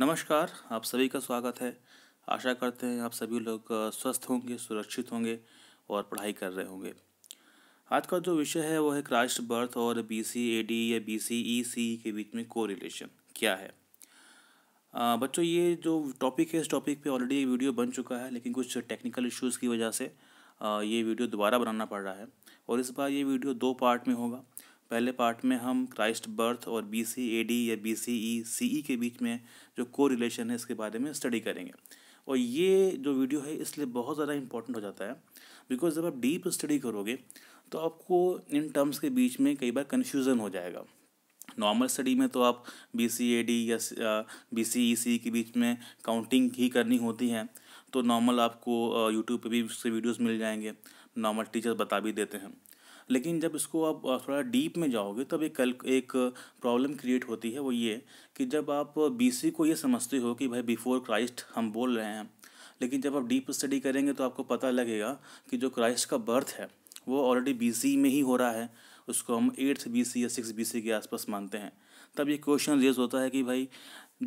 नमस्कार आप सभी का स्वागत है आशा करते हैं आप सभी लोग स्वस्थ होंगे सुरक्षित होंगे और पढ़ाई कर रहे होंगे आज का जो विषय है वो है क्राइस्ट बर्थ और बी सी ए डी या बी सी ई सी के बीच में को रिलेशन क्या है बच्चों ये जो टॉपिक है इस टॉपिक पे ऑलरेडी वीडियो बन चुका है लेकिन कुछ टेक्निकल इश्यूज़ की वजह से ये वीडियो दोबारा बनाना पड़ रहा है और इस बार ये वीडियो दो पार्ट में होगा पहले पार्ट में हम क्राइस्ट बर्थ और बी सी ए डी या B C E C E के बीच में जो को रिलेशन है इसके बारे में स्टडी करेंगे और ये जो वीडियो है इसलिए बहुत ज़्यादा इंपॉर्टेंट हो जाता है बिकॉज जब आप डीप स्टडी करोगे तो आपको इन टर्म्स के बीच में कई बार कन्फ्यूज़न हो जाएगा नॉर्मल स्टडी में तो आप बी सी ए डी या बी सी ई सी के बीच में काउंटिंग ही करनी होती है तो नॉर्मल आपको यूट्यूब पे भी उससे वीडियोस मिल जाएंगे नॉर्मल टीचर बता भी देते हैं लेकिन जब इसको आप थोड़ा डीप में जाओगे तब एक कल एक प्रॉब्लम क्रिएट होती है वो ये कि जब आप बी को ये समझते हो कि भाई बिफोर क्राइस्ट हम बोल रहे हैं लेकिन जब आप डीप स्टडी करेंगे तो आपको पता लगेगा कि जो क्राइस्ट का बर्थ है वो ऑलरेडी बी में ही हो रहा है उसको हम एट्थ सी या सिक्स सी के आसपास मानते हैं तब ये क्वेश्चन रेज होता है कि भाई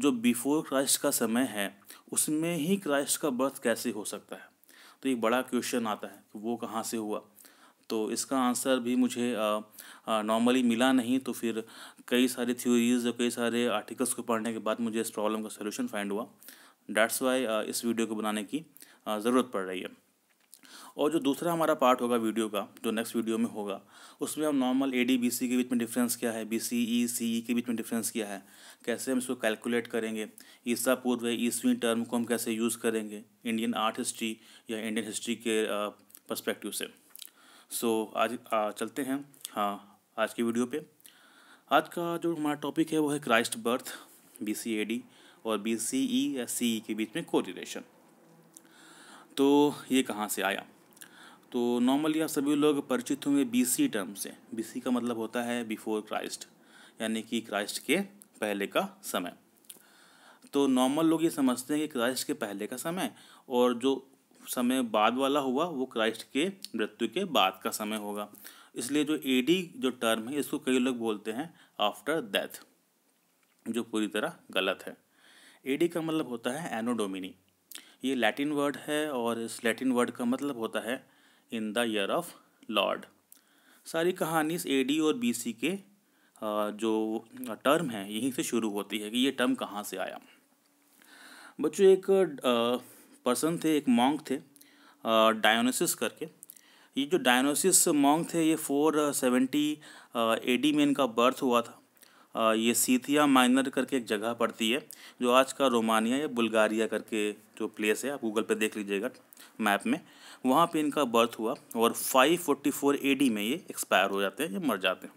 जो बिफोर क्राइस्ट का समय है उसमें ही क्राइस्ट का बर्थ कैसे हो सकता है तो एक बड़ा क्वेश्चन आता है कि वो कहाँ से हुआ तो इसका आंसर भी मुझे नॉर्मली मिला नहीं तो फिर कई सारी थ्योरीज कई सारे आर्टिकल्स को पढ़ने के बाद मुझे इस प्रॉब्लम का सोल्यूशन फाइंड हुआ डैट्स वाई इस वीडियो को बनाने की ज़रूरत पड़ रही है और जो दूसरा हमारा पार्ट होगा वीडियो का जो नेक्स्ट वीडियो में होगा उसमें हम normal A D B C के बीच में डिफरेंस क्या है B C E C E के बीच में डिफरेंस क्या है कैसे हम इसको कैलकुलेट करेंगे ईसा पूर्व ईस्वी टर्म को हम कैसे यूज़ करेंगे इंडियन आर्ट हिस्ट्री या इंडियन हिस्ट्री के पर्सपेक्टिव से सो so, आज आ, चलते हैं हाँ आज की वीडियो पे आज का जो हमारा टॉपिक है वो है Christ birth B C A D और बी सी ई या सी ई के बीच में कोरिलेशन तो ये कहाँ से आया तो नॉर्मली आप सभी लोग परिचित होंगे बी सी टर्म से बी सी का मतलब होता है बिफोर क्राइस्ट यानी कि क्राइस्ट के पहले का समय तो नॉर्मल लोग ये समझते हैं कि क्राइस्ट के पहले का समय और जो समय बाद वाला हुआ वो क्राइस्ट के मृत्यु के बाद का समय होगा इसलिए जो एडी जो टर्म है इसको कई लोग बोलते हैं आफ्टर डेथ जो पूरी तरह गलत है एडी का मतलब होता है एनोडोमिनी ये लैटिन वर्ड है और इस लैटिन वर्ड का मतलब होता है in the year of Lord सारी कहानी इस ए और बी के जो टर्म है यहीं से शुरू होती है कि ये टर्म कहाँ से आया बच्चों एक पर्सन थे एक मॉन्ग थे डायोनोसिस करके ये जो डायनोसिस मॉन्ग थे ये फोर सेवेंटी एडी में इनका बर्थ हुआ था आ, ये सीथिया माइनर करके एक जगह पड़ती है जो आज का रोमानिया या बुल्गारिया करके जो प्लेस है आप गूगल पे देख लीजिएगा मैप में वहाँ पे इनका बर्थ हुआ और फाइव ए एडी में ये एक्सपायर हो जाते हैं ये मर जाते हैं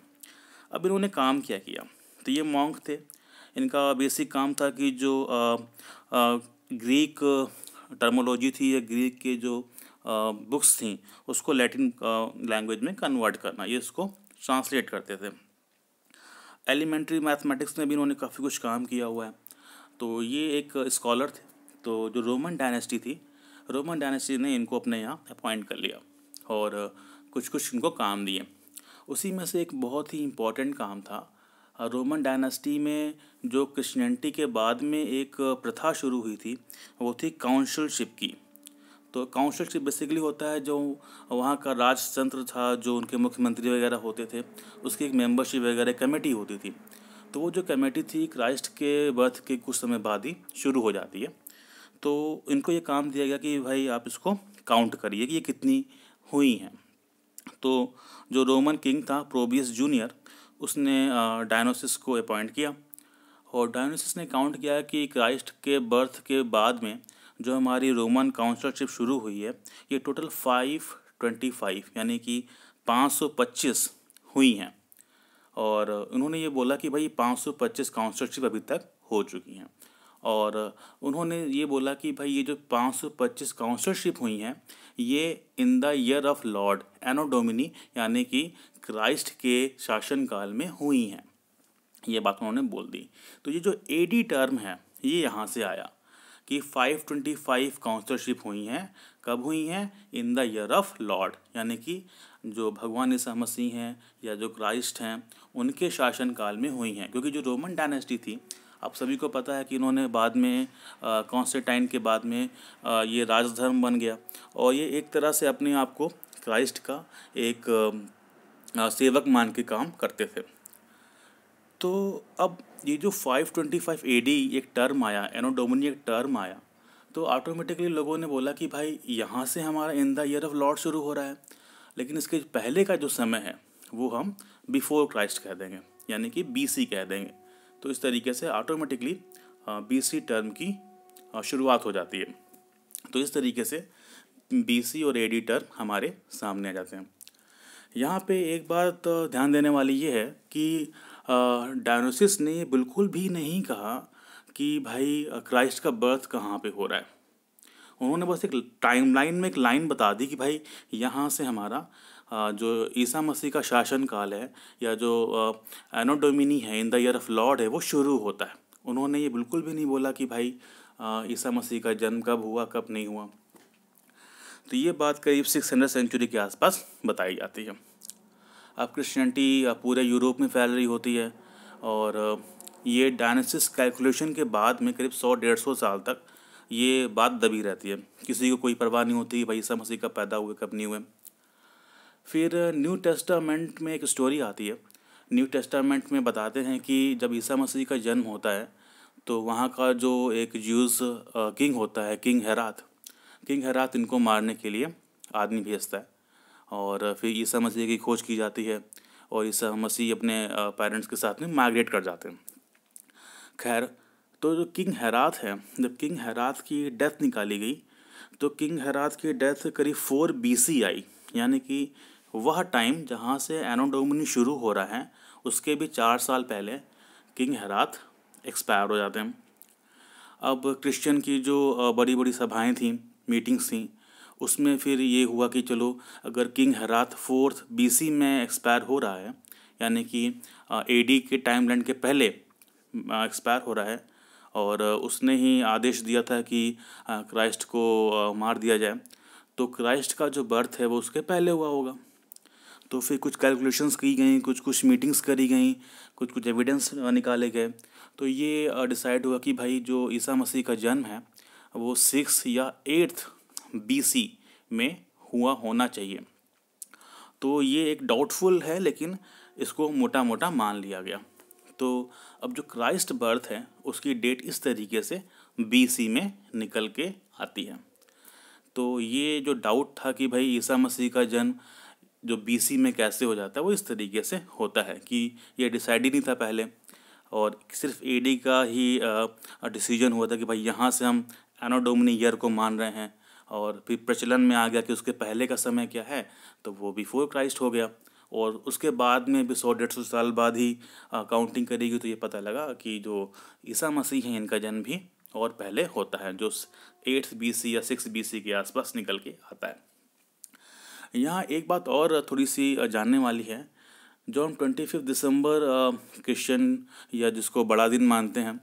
अब इन्होंने काम क्या किया तो ये मॉन्ग थे इनका बेसिक काम था कि जो आ, आ, ग्रीक टर्मोलॉजी थी या ग्रीक के जो बुक्स थी उसको लैटिन लैंग्वेज में कन्वर्ट करना ये इसको ट्रांसलेट करते थे एलिमेंट्री मैथमेटिक्स में भी इन्होंने काफ़ी कुछ काम किया हुआ है तो ये एक स्कॉलर थे तो जो रोमन डायनेस्टी थी रोमन डायनेस्टी ने इनको अपने यहाँ अपॉइंट कर लिया और कुछ कुछ इनको काम दिए उसी में से एक बहुत ही इम्पॉर्टेंट काम था रोमन डायनेस्टी में जो क्रिश्चियनिटी के बाद में एक प्रथा शुरू हुई थी वो थी काउंसिलशिप की तो काउंसिलशिप बेसिकली होता है जो वहाँ का राजतंत्र था जो उनके मुख्यमंत्री वगैरह होते थे उसकी एक मेंबरशिप वगैरह कमेटी होती थी तो वो जो कमेटी थी क्राइस्ट के बर्थ के कुछ समय बाद ही शुरू हो जाती है तो इनको ये काम दिया गया कि भाई आप इसको काउंट करिए कि ये कितनी हुई हैं तो जो रोमन किंग था प्रोबियस जूनियर उसने डायनोसिस को अपॉइंट किया और डायनोसिस ने काउंट किया कि क्राइस्ट के बर्थ के बाद में जो हमारी रोमन काउंसलरशिप शुरू हुई है ये टोटल फाइव ट्वेंटी फाइव यानी कि पाँच सौ पच्चीस हुई हैं और उन्होंने ये बोला कि भाई पाँच सौ पच्चीस काउंसलरशिप अभी तक हो चुकी हैं और उन्होंने ये बोला कि भाई ये जो 525 काउंसलशिप हुई हैं ये in the year of Lord anno domini यानी कि क्राइस्ट के शासनकाल में हुई हैं ये बात उन्होंने बोल दी तो ये जो ए टर्म है ये यहाँ से आया कि 525 काउंसलरशिप हुई हैं कब हुई हैं in the year of Lord यानी कि जो भगवान ईसा मसीह हैं या जो क्राइस्ट हैं उनके शासनकाल में हुई हैं क्योंकि जो रोमन डायनेस्टी थी आप सभी को पता है कि इन्होंने बाद में कॉन्स्टेंटाइन के बाद में आ, ये राजधर्म बन गया और ये एक तरह से अपने आप को क्राइस्ट का एक आ, सेवक मान के काम करते थे तो अब ये जो 525 ट्वेंटी एक टर्म आया एनोडोमनी एक टर्म आया तो ऑटोमेटिकली लोगों ने बोला कि भाई यहाँ से हमारा in the year of Lord शुरू हो रहा है लेकिन इसके पहले का जो समय है वो हम बिफोर क्राइस्ट कह देंगे यानी कि बीसी कह देंगे तो इस तरीके से ऑटोमेटिकली बीसी टर्म की शुरुआत हो जाती है तो इस तरीके से बीसी और एडी टर्म हमारे सामने आ जाते हैं यहाँ पे एक बात ध्यान देने वाली ये है कि डायनोसिस ने बिल्कुल भी नहीं कहा कि भाई क्राइस्ट का बर्थ कहाँ पे हो रहा है उन्होंने बस एक टाइम लाइन में एक लाइन बता दी कि भाई यहाँ से हमारा जो ईसा मसीह का शासन काल है या जो एनोडोमिनी है in the year of Lord है वो शुरू होता है उन्होंने ये बिल्कुल भी नहीं बोला कि भाई ईसा मसीह का जन्म कब हुआ कब नहीं हुआ तो ये बात करीब सिक्स हंड्रेड सेंचुरी के आसपास बताई जाती है अब क्रिश्चियनिटी पूरे यूरोप में फैल रही होती है और ये डायनेसिस कैलकुलेशन के बाद में करीब सौ डेढ़ सौ साल तक ये बात दबी रहती है किसी को कोई परवाह नहीं होती भाई ईसा मसीह कब पैदा हुए कब नहीं हुए फिर न्यू टेस्टामेंट में एक स्टोरी आती है न्यू टेस्टामेंट में बताते हैं कि जब ईसा मसीह का जन्म होता है तो वहाँ का जो एक जूस किंग होता है किंग हैरात किंग हैरात इनको मारने के लिए आदमी भेजता है और फिर ईसा मसीह की खोज की जाती है और ईसा मसीह अपने पेरेंट्स के साथ में माइग्रेट कर जाते हैं खैर तो जो किंग हैरात है जब किंग हैरात की डेथ निकाली गई तो किंग हैरात की डेथ करीब फोर बी आई यानी कि वह टाइम जहाँ से एनोडोमिनी शुरू हो रहा है उसके भी चार साल पहले किंग हैरात एक्सपायर हो जाते हैं अब क्रिश्चियन की जो बड़ी बड़ी सभाएं थीं मीटिंग्स थीं उसमें फिर ये हुआ कि चलो अगर किंग हरात फोर्थ बीसी में एक्सपायर हो रहा है यानी कि एडी के टाइम लैंड के पहले एक्सपायर हो रहा है और उसने ही आदेश दिया था कि क्राइस्ट को मार दिया जाए तो क्राइस्ट का जो बर्थ है वो उसके पहले हुआ होगा तो फिर कुछ कैलकुलेशंस की गई कुछ कुछ मीटिंग्स करी गई कुछ कुछ एविडेंस निकाले गए तो ये डिसाइड हुआ कि भाई जो ईसा मसीह का जन्म है वो सिक्स या एट्थ बी में हुआ होना चाहिए तो ये एक डाउटफुल है लेकिन इसको मोटा मोटा मान लिया गया तो अब जो क्राइस्ट बर्थ है उसकी डेट इस तरीके से बीसी में निकल के आती है तो ये जो डाउट था कि भाई ईसा मसीह का जन्म जो बीसी में कैसे हो जाता है वो इस तरीके से होता है कि ये डिसाइड ही नहीं था पहले और सिर्फ एडी का ही डिसीजन हुआ था कि भाई यहाँ से हम एनोडोमनी ईयर को मान रहे हैं और फिर प्रचलन में आ गया कि उसके पहले का समय क्या है तो वो बिफोर क्राइस्ट हो गया और उसके बाद में भी सौ डेढ़ सौ साल बाद ही काउंटिंग करेगी तो ये पता लगा कि जो ईसा मसीह हैं इनका जन्म भी और पहले होता है जो एट्थ बी या सिक्स बी के आसपास निकल के आता है यहाँ एक बात और थोड़ी सी जानने वाली है जो हम ट्वेंटी फिफ्थ दिसंबर क्रिश्चन या जिसको बड़ा दिन मानते हैं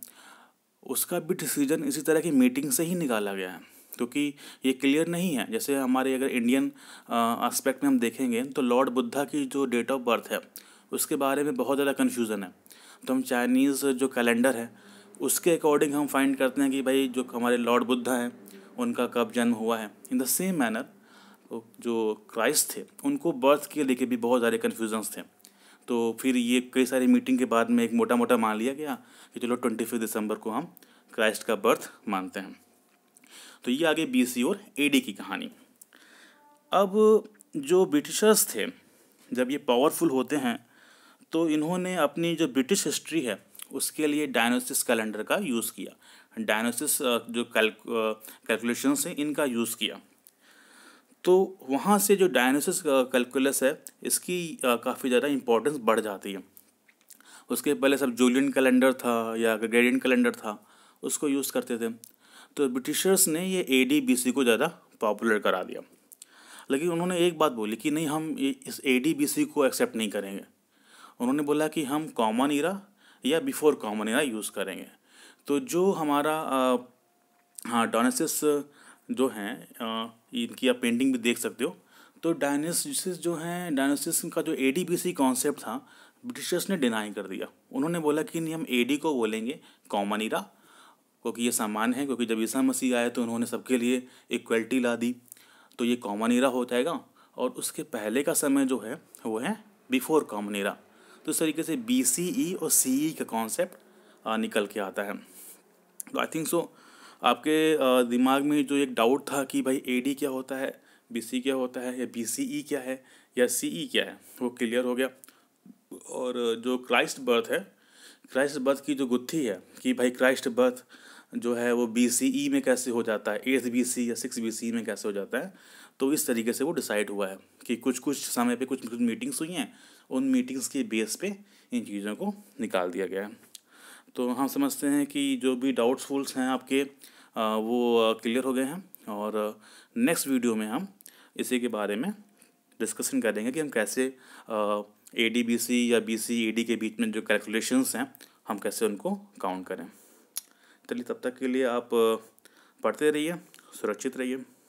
उसका भी डिसीजन इसी तरह की मीटिंग से ही निकाला गया है क्योंकि ये क्लियर नहीं है जैसे हमारे अगर इंडियन एस्पेक्ट में हम देखेंगे तो लॉर्ड बुद्धा की जो डेट ऑफ बर्थ है उसके बारे में बहुत ज़्यादा कन्फ्यूज़न है तो हम चाइनीज़ जो कैलेंडर है उसके अकॉर्डिंग हम फाइंड करते हैं कि भाई जो हमारे लॉर्ड बुद्धा हैं उनका कब जन्म हुआ है इन द सेम मैनर जो क्राइस्ट थे उनको बर्थ के लेके भी बहुत सारे कन्फ्यूजन्स थे तो फिर ये कई सारी मीटिंग के बाद में एक मोटा मोटा मान लिया गया कि चलो ट्वेंटी फिफ्थ दिसंबर को हम क्राइस्ट का बर्थ मानते हैं तो ये आगे बी सी और ए डी की कहानी अब जो ब्रिटिशर्स थे जब ये पावरफुल होते हैं तो इन्होंने अपनी जो ब्रिटिश हिस्ट्री है उसके लिए डायनोसिस कैलेंडर का यूज़ किया डायनोसिस जो कैलकुलेशंस हैं इनका यूज़ किया तो वहाँ से जो डायनोसिस कैलकुलस है इसकी काफ़ी ज़्यादा इम्पोर्टेंस बढ़ जाती है उसके पहले सब जूलियन कैलेंडर था या ग्रेडियन कैलेंडर था उसको यूज़ करते थे तो ब्रिटिशर्स ने ये ए डी बी सी को ज़्यादा पॉपुलर करा दिया लेकिन उन्होंने एक बात बोली कि नहीं हम इस ए डी बी सी को एक्सेप्ट नहीं करेंगे उन्होंने बोला कि हम कॉमन ईरा या बिफोर कॉमन ईरा यूज़ करेंगे तो जो हमारा हाँ डोनेसिस जो हैं इनकी आप पेंटिंग भी देख सकते हो तो डायनासिस जो हैं डायनोसिस का जो A D B C concept था ब्रिटिशर्स ने डिनाई कर दिया उन्होंने बोला कि नहीं हम ए डी को बोलेंगे कॉमन इरा क्योंकि ये सामान है क्योंकि जब ईसा मसीह आए तो उन्होंने सबके लिए इक्वलिटी ला दी तो ये कॉमन इरा हो जाएगा और उसके पहले का समय जो है वो है बिफोर कॉमन इरा तो इस तरीके से बी सी ई और सी ई e का कॉन्सेप्ट निकल के आता है तो आई थिंक सो आपके दिमाग में जो एक डाउट था कि भाई ए क्या होता है बी क्या होता है या बी e क्या है या सी e क्या है वो क्लियर हो गया और जो क्राइस्ट बर्थ है क्राइस्ट बर्थ की जो गुत्थी है कि भाई क्राइस्ट बर्थ जो है वो बी सी ई में कैसे हो जाता है एट्थ बी सी या सिक्स बी सी में कैसे हो जाता है तो इस तरीके से वो डिसाइड हुआ है कि कुछ कुछ समय पे कुछ कुछ मीटिंग्स हुई हैं उन मीटिंग्स के बेस पे इन चीज़ों को निकाल दिया गया है तो हम समझते हैं कि जो भी डाउट्सफुल्स हैं आपके वो क्लियर हो गए हैं और नेक्स्ट वीडियो में हम इसी के बारे में डिस्कशन करेंगे कि हम कैसे ए डी बी सी या बी सी ए डी के बीच में जो कैलकुलेशंस हैं हम कैसे उनको काउंट करें चलिए तब तक के लिए आप पढ़ते रहिए सुरक्षित रहिए